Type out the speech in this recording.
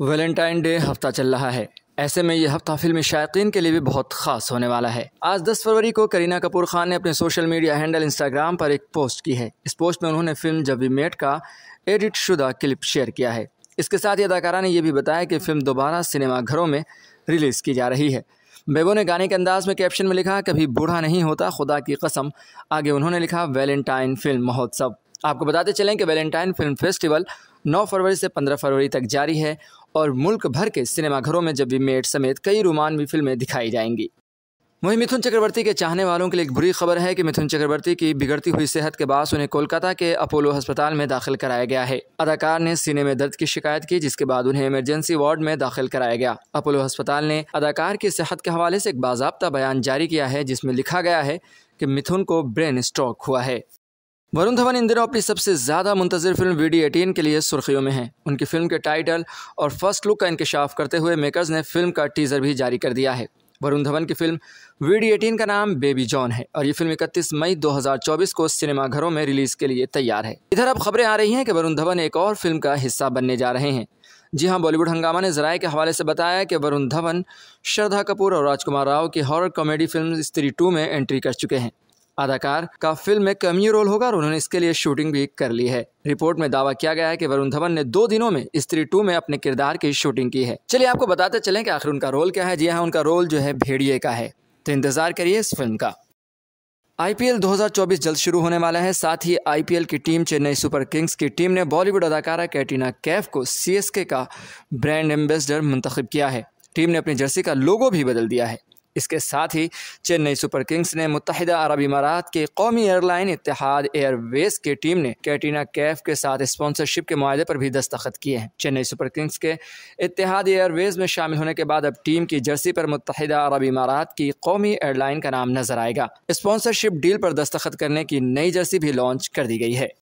Valentine day हफ्ता चल रहा है ऐसे में यह हफ्ता फिल्मी शायक के लिए भी बहुत खास होने वाला है आज 10 फरवरी को करीना कपूर खान ने अपने सोशल मीडिया हैंडल इंस्टाग्राम पर एक पोस्ट की है इस पोस्ट में उन्होंने फिल्म जब वी मेट का एडिट शुदा क्लिप शेयर किया है इसके साथ ही अदाकारा ने यह भी बताया कि फिल्म दोबारा सिनेमाघरों में रिलीज़ की जा रही है बेबो ने गाने के अंदाज में कैप्शन में लिखा कभी बूढ़ा नहीं होता खुदा की कसम आगे उन्होंने लिखा वैलेंटाइन फिल्म महोत्सव आपको बताते चलें कि वैलेंटाइन फिल्म फेस्टिवल 9 फरवरी से 15 फरवरी तक जारी है और मुल्क भर के सिनेमाघरों में जब भी मेट समेत कई रोमानवी फिल्में दिखाई जाएंगी वहीं मिथुन चक्रवर्ती के चाहने वालों के लिए एक बुरी खबर है कि मिथुन चक्रवर्ती की बिगड़ती हुई सेहत के बाद उन्हें कोलकाता के अपोलो अस्पताल में दाखिल कराया गया है अदाकार ने सीने में दर्द की शिकायत की जिसके बाद उन्हें इमरजेंसी वार्ड में दाखिल कराया गया अपोलो अस्पताल ने अदाकार की सेहत के हवाले से एक बाजाबता बयान जारी किया है जिसमें लिखा गया है कि मिथुन को ब्रेन स्ट्रोक हुआ है वरुण धवन इन दिनों अपनी सबसे ज़्यादा मुंतजर फिल्म वी डी एटीन के लिए सुर्खियों में हैं उनकी फ़िल्म के टाइटल और फर्स्ट लुक का इंकशाफ करते हुए मेकर्स ने फिल्म का टीज़र भी जारी कर दिया है वरुण धवन की फिल्म वी डी एटीन का नाम बेबी जॉन है और ये फिल्म इकतीस मई 2024 को सिनेमाघरों में रिलीज़ के लिए तैयार है इधर अब खबरें आ रही हैं कि वरुण धवन एक और फिल्म का हिस्सा बनने जा रहे हैं जी हाँ बॉलीवुड हंगामा ने जराए के हवाले से बताया कि वरुण धवन श्रद्धा कपूर और राजकुमार राव की horror comedy film Stree two में एंट्री कर चुके हैं अदाकार का फिल्म में कम्यू रोल होगा और उन्होंने इसके लिए शूटिंग भी कर ली है रिपोर्ट में दावा किया गया है कि वरुण धवन ने दो दिनों में स्त्री टू में अपने किरदार की शूटिंग की है चलिए आपको बताते चलें कि आखिर उनका रोल क्या है जी हाँ उनका रोल जो है भेड़िए का है तो इंतजार करिए इस फिल्म का आईपीएल 2024 जल्द शुरू होने वाला है साथ ही आईपीएल की टीम चेन्नई सुपर किंग्स की टीम ने बॉलीवुड अदाकारा कैटरीना कैफ को सीएसके का ब्रांड एम्बेसडर मुंतखब किया है टीम ने अपनी जर्सी का लोगो भी बदल दिया है इसके साथ ही चेन्नई सुपर किंग्स ने मुतहदा अरब इमारात के कौमी एयरलाइन इतिहाद एयरवेज की टीम ने कैटीना कैफ के साथ स्पॉन्सरशिप के माहे पर भी दस्तखत किए हैं चेन्नई सुपर किंग्स के इतिहाद एयरवेज में शामिल होने के बाद अब टीम की जर्सी पर मुतहदा अरब इमारात की कौमी एयरलाइन का नाम नजर आएगा स्पॉन्सरशिप डील पर दस्तखत करने की नई जर्सी भी लॉन्च कर दी गई है